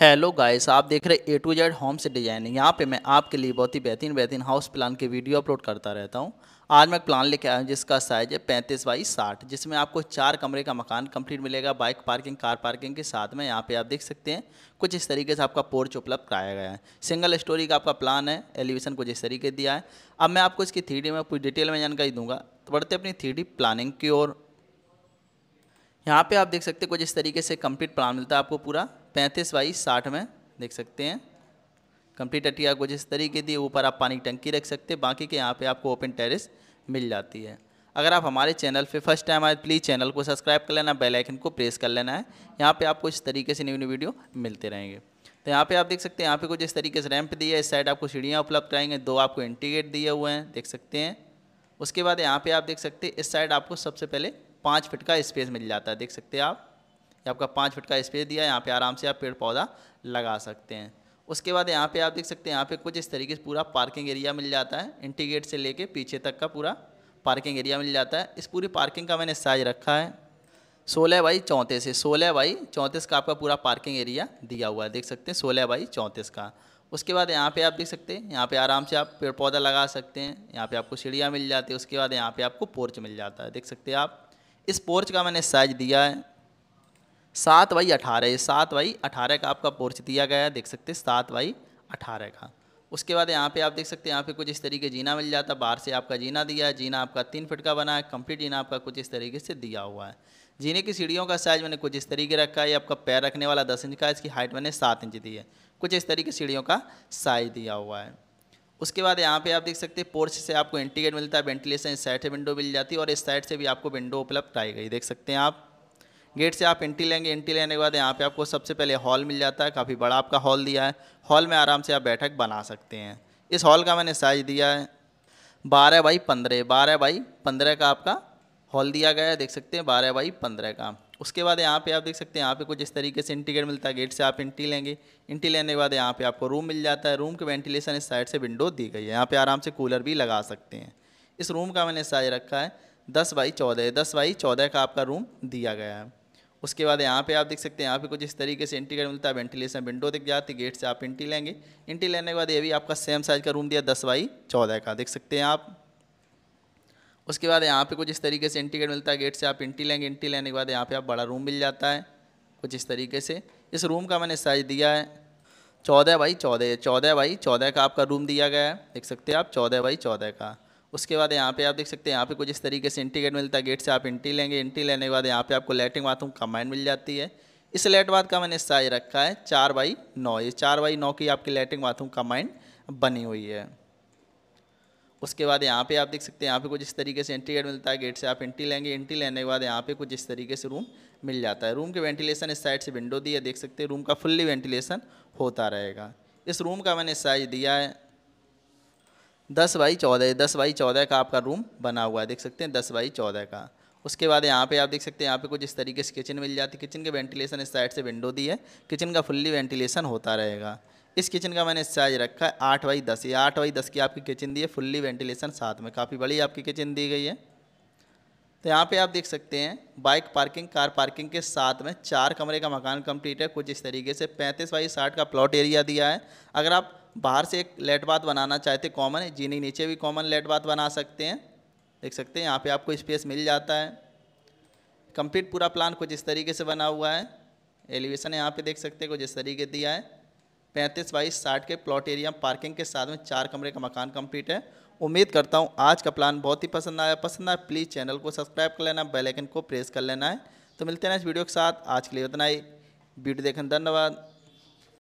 hello guys आप देख रहे ए टू जेड होम से डिजाइनिंग यहाँ पे मैं आपके लिए बहुत ही बेहतरीन बेहतरीन हाउस प्लान के वीडियो अपलोड करता रहता हूँ आज मैं प्लान लेके आया हूँ जिसका साइज है पैंतीस बाई साठ जिसमें आपको चार कमरे का मकान कंप्लीट मिलेगा बाइक पार्किंग कार पार्किंग के साथ में यहाँ पे आप देख सकते हैं कुछ इस तरीके से आपका पोर्च उपलब्ध कराया गया है सिंगल स्टोरी का आपका प्लान है एलिवेशन कुछ इस तरीके दिया है अब मैं आपको इसकी थ्री में पूरी डिटेल में जानकारी दूंगा तो बढ़ते अपनी थ्री प्लानिंग की ओर यहाँ पर आप देख सकते हैं कुछ इस तरीके से कम्प्लीट प्लान मिलता है आपको पूरा पैंतीस बाई साठ में देख सकते हैं कंप्लीट अटिया को जिस तरीके दी ऊपर आप पानी की टंकी रख सकते हैं बाकी के यहाँ पे आपको ओपन टेरेस मिल जाती है अगर आप हमारे चैनल पे फर्स्ट टाइम आए प्लीज़ चैनल को सब्सक्राइब कर लेना बेल आइकन को प्रेस कर लेना है यहाँ पे आपको इस तरीके से न्यू न्यू वीडियो मिलते रहेंगे तो यहाँ पे आप देख सकते हैं यहाँ पे कुछ इस तरीके से रैंप दिया है इस साइड आपको सीढ़ियाँ उपलब्ध कराएंगे दो आपको इंटीगेट दिए हुए हैं देख सकते हैं उसके बाद यहाँ पर आप देख सकते हैं इस साइड आपको सबसे पहले पाँच फिट का स्पेस मिल जाता है देख सकते हैं आप आपका पाँच फुट का स्पेस दिया है यहाँ पे आराम से आप पेड़ पौधा लगा सकते हैं उसके बाद यहाँ पे आप देख सकते हैं यहाँ पे कुछ इस तरीके से पूरा पार्किंग एरिया मिल जाता है इंटीगेट से लेके पीछे तक का पूरा पार्किंग एरिया मिल जाता है इस पूरी पार्किंग का मैंने साइज रखा है सोलह बाई चौंतीस है सोलह बाई चौंतीस का आपका पूरा पार्किंग एरिया दिया हुआ है देख सकते हैं सोलह बाई चौंतीस का उसके बाद यहाँ पे आप देख सकते हैं यहाँ पे आराम से आप पेड़ पौधा लगा सकते हैं यहाँ पे आपको सीढ़ियाँ मिल जाती है उसके बाद यहाँ पे आपको पोर्च मिल जाता है देख सकते हैं आप इस पोर्च का मैंने साइज दिया है सात बाई अठारह सात बाई अठारह का आपका पोर्च दिया गया है देख सकते हैं सात बाई अठारह का उसके बाद यहाँ पे आप देख सकते हैं यहाँ पे कुछ इस तरीके जीना मिल जाता है बाहर से आपका जीना दिया है जीना आपका तीन फिट का बना है कंप्लीट जीना आपका कुछ इस तरीके से दिया हुआ है जीने की सीढ़ियों का साइज मैंने कुछ इस तरीके रखा है आपका पैर रखने वाला दस इंच का इसकी हाइट मैंने सात इंच दी है कुछ इस तरीके सीढ़ियों का साइज दिया हुआ है उसके बाद यहाँ पे आप देख सकते हैं पोर्च से आपको इंटीगेट मिलता है वेंटिलेशन इस साइड से विंडो मिल जाती है और इस साइड से भी आपको विंडो उपलब्ध कराई गई देख सकते हैं आप गेट से आप एंट्री लेंगे एंट्री लेने के बाद यहाँ पे आपको सबसे पहले हॉल मिल जाता है काफ़ी बड़ा आपका हॉल दिया है हॉल में आराम से आप बैठक बना सकते हैं इस हॉल का मैंने साइज दिया है बारह बाई पंद्रह बारह बाई पंद्रह का आपका हॉल दिया गया है देख सकते हैं बारह बाई पंद्रह का उसके बाद यहाँ पे आप देख सकते हैं यहाँ पे कुछ इस तरीके से इंटीग्रेट मिलता है गेट से आप एंट्री लेंगे इंटी लेने के बाद यहाँ पे आपको रूम मिल जाता है रूम के वेंटिलेशन इस साइड से विंडो दी गई है यहाँ पे आराम से कूलर भी लगा सकते हैं इस रूम का मैंने साइज रखा है दस बाई चौदह दस बाई चौदह का आपका रूम दिया गया है उसके बाद यहाँ पे आप देख सकते हैं यहाँ पे कुछ इस तरीके से इंटीग्रेट मिलता है वेंटिलेशन विंडो दिख जाती है गेट से आप इंटी लेंगे एंट्री लेने के बाद ये भी आपका सेम साइज का रूम दिया दस बाई चौदह का देख सकते हैं आप उसके बाद यहाँ पे कुछ इस तरीके से इंटीग्रेट मिलता है गेट से आप इंटी लेंगे एंट्री लेने के बाद यहाँ पे आप बड़ा रूम मिल जाता है कुछ इस तरीके से इस रूम का मैंने साइज दिया है चौदह बाई चौदह चौदह बाई चौदह का आपका रूम दिया गया है देख सकते हैं आप चौदह बाई चौदह का उसके बाद यहाँ पे आप देख सकते हैं यहाँ पे कुछ इस तरीके से इंटी गेट मिलता है गेट से आप इंटी लेंगे इंटी लेने के बाद यहाँ पे आपको लेटिंग बाथरूम कमांड मिल जाती है इस लेट बाथ का मैंने साइज रखा है चार बाई नौ ये चार बाई नौ की आपकी लेटिंग बाथरूम कम्बाइंड बनी हुई है उसके बाद यहाँ पे आप देख सकते हैं यहाँ पे कुछ इस तरीके से एंट्री गेट मिलता है गेट से आप एंट्री लेंगे एंट्री लेने के बाद यहाँ पे कुछ इस तरीके से रूम मिल जाता है रूम के वेंटिलेशन इस साइड से विंडो दी है देख सकते हैं रूम का फुल्ली वेंटिलेशन होता रहेगा इस रूम का मैंने साइज दिया है दस बाई चौदह दस बाई चौदह का आपका रूम बना हुआ है देख सकते हैं दस बाई चौदह का उसके बाद यहाँ पे आप देख सकते हैं यहाँ पे कुछ इस तरीके से किचन मिल जाती है किचन के वेंटिलेशन इस साइड से विंडो दी है किचन का फुल्ली वेंटिलेशन होता रहेगा इस किचन का मैंने साइज रखा है आठ बाई दस ये आठ बाई दस की आपकी किचन दी है फुल्ली वेंटिलेशन साथ में काफ़ी बड़ी आपकी किचन दी गई है तो यहाँ पे आप देख सकते हैं बाइक पार्किंग कार पार्किंग के साथ में चार कमरे का मकान कंप्लीट है कुछ इस तरीके से पैंतीस बाई साठ का प्लॉट एरिया दिया है अगर आप बाहर से एक लेट बात बनाना चाहते कॉमन है जीनी नीचे भी कॉमन लेट बात बना सकते हैं देख सकते हैं यहाँ पे आपको स्पेस मिल जाता है कंप्लीट पूरा प्लान कुछ इस तरीके से बना हुआ है एलिवेशन यहाँ पे देख सकते हैं कुछ इस तरीके दिया है पैंतीस बाईस साठ के प्लॉट एरिया पार्किंग के साथ में चार कमरे का मकान कम्प्लीट है उम्मीद करता हूँ आज का प्लान बहुत ही पसंद आया पसंद आया प्लीज़ चैनल को सब्सक्राइब कर लेना बेल को प्रेस कर लेना है तो मिलते हैं इस वीडियो के साथ आज के लिए उतना ही वीडियो देखने धन्यवाद